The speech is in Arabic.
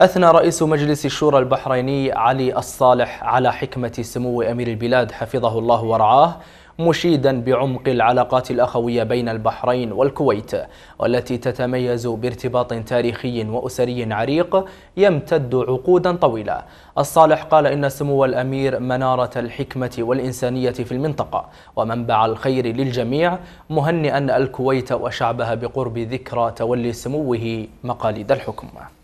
أثنى رئيس مجلس الشورى البحريني علي الصالح على حكمة سمو أمير البلاد حفظه الله ورعاه مشيدا بعمق العلاقات الأخوية بين البحرين والكويت والتي تتميز بارتباط تاريخي وأسري عريق يمتد عقودا طويلة الصالح قال إن سمو الأمير منارة الحكمة والإنسانية في المنطقة ومنبع الخير للجميع مهنئا الكويت وشعبها بقرب ذكرى تولي سموه مقاليد الحكم